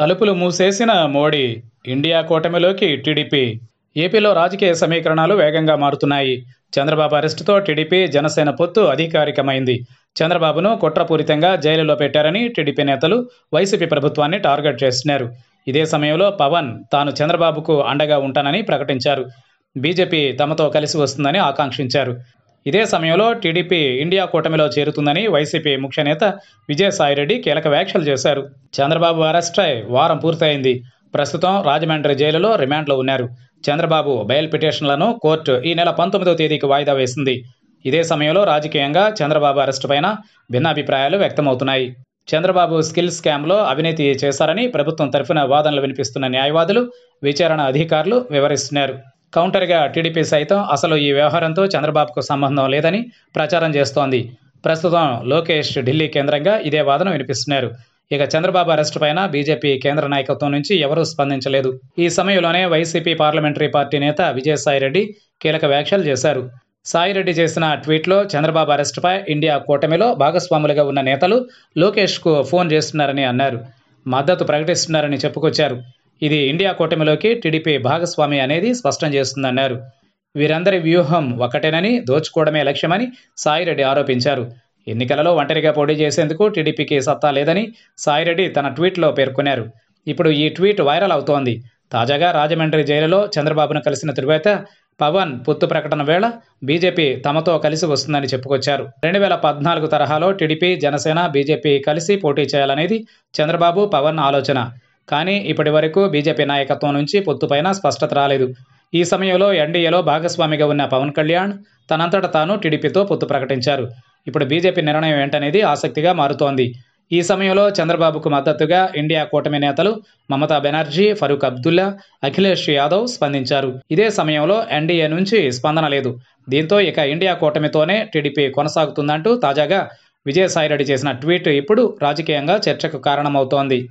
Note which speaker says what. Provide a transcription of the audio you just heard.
Speaker 1: తలుపులు మూసేసిన మోడీ ఇండియా కూటమిలోకి టీడీపీ ఏపీలో రాజకీయ సమీకరణాలు వేగంగా మారుతున్నాయి చంద్రబాబు అరెస్టుతో టీడీపీ జనసేన పొత్తు అధికారికమైంది చంద్రబాబును కుట్రపూరితంగా జైలులో పెట్టారని టీడీపీ నేతలు వైసీపీ ప్రభుత్వాన్ని టార్గెట్ చేస్తున్నారు ఇదే సమయంలో పవన్ తాను చంద్రబాబుకు అండగా ఉంటానని ప్రకటించారు బీజేపీ తమతో కలిసి వస్తుందని ఆకాంక్షించారు ఇదే సమయంలో టీడీపీ ఇండియా కూటమిలో చేరుతుందని వైసీపీ ముఖ్యనేత విజయసాయిరెడ్డి కీలక వ్యాఖ్యలు చేశారు చంద్రబాబు అరెస్ట్ అయి వారం పూర్తయింది ప్రస్తుతం రాజమండ్రి జైలులో రిమాండ్లో ఉన్నారు చంద్రబాబు బెయిల్ పిటిషన్లను కోర్టు ఈ నెల పంతొమ్మిదవ తేదీకి వాయిదా వేసింది ఇదే సమయంలో రాజకీయంగా చంద్రబాబు అరెస్టు పైన భిన్నాభిప్రాయాలు వ్యక్తమవుతున్నాయి చంద్రబాబు స్కిల్ స్కామ్లో అవినీతి చేశారని ప్రభుత్వం తరఫున వాదనలు వినిపిస్తున్న న్యాయవాదులు విచారణ అధికారులు వివరిస్తున్నారు కౌంటర్గా టీడీపీ సైతం అసలు ఈ వ్యవహారంతో చంద్రబాబుకు సంబంధం లేదని ప్రచారం చేస్తోంది ప్రస్తుతం లోకేష్ ఢిల్లీ కేంద్రంగా ఇదే వాదన వినిపిస్తున్నారు ఇక చంద్రబాబు అరెస్టు పైన బీజేపీ కేంద్ర నాయకత్వం నుంచి ఎవరూ స్పందించలేదు ఈ సమయంలోనే వైసీపీ పార్లమెంటరీ పార్టీ నేత విజయసాయిరెడ్డి కీలక వ్యాఖ్యలు చేశారు సాయిరెడ్డి చేసిన ట్వీట్లో చంద్రబాబు అరెస్టుపై ఇండియా కూటమిలో భాగస్వాములుగా ఉన్న నేతలు లోకేష్కు ఫోన్ చేస్తున్నారని అన్నారు మద్దతు ప్రకటిస్తున్నారని చెప్పుకొచ్చారు ఇది ఇండియా కూటమిలోకి టీడీపీ భాగస్వామి అనేది స్పష్టం చేస్తుందన్నారు వీరందరి వ్యూహం ఒకటేనని దోచుకోవడమే లక్ష్యమని సాయిరెడ్డి ఆరోపించారు ఎన్నికలలో ఒంటరిగా పోటీ చేసేందుకు టీడీపీకి సత్తా లేదని సాయిరెడ్డి తన ట్వీట్లో పేర్కొన్నారు ఇప్పుడు ఈ ట్వీట్ వైరల్ అవుతోంది తాజాగా రాజమండ్రి జైలులో చంద్రబాబును కలిసిన తరువాత పవన్ పొత్తు ప్రకటన వేళ బీజేపీ తమతో కలిసి వస్తుందని చెప్పుకొచ్చారు రెండు వేల పద్నాలుగు తరహాలో టీడీపీ జనసేన బీజేపీ కలిసి పోటీ చేయాలనేది చంద్రబాబు పవన్ ఆలోచన కానీ ఇప్పటి వరకు బీజేపీ నాయకత్వం నుంచి పొత్తుపైన స్పష్టత రాలేదు ఈ సమయంలో ఎన్డీఏలో భాగస్వామిగా ఉన్న పవన్ కళ్యాణ్ తనంతట తాను టీడీపీతో పొత్తు ప్రకటించారు ఇప్పుడు బీజేపీ నిర్ణయం ఏంటనేది ఆసక్తిగా మారుతోంది ఈ సమయంలో చంద్రబాబుకు మద్దతుగా ఇండియా కూటమి నేతలు మమతా బెనర్జీ ఫరూక్ అబ్దుల్లా అఖిలేష్ యాదవ్ స్పందించారు ఇదే సమయంలో ఎన్డీఏ నుంచి స్పందన లేదు దీంతో ఇక ఇండియా కూటమితోనే టీడీపీ కొనసాగుతుందంటూ తాజాగా విజయసాయిరెడ్డి చేసిన ట్వీట్ ఇప్పుడు రాజకీయంగా చర్చకు కారణమవుతోంది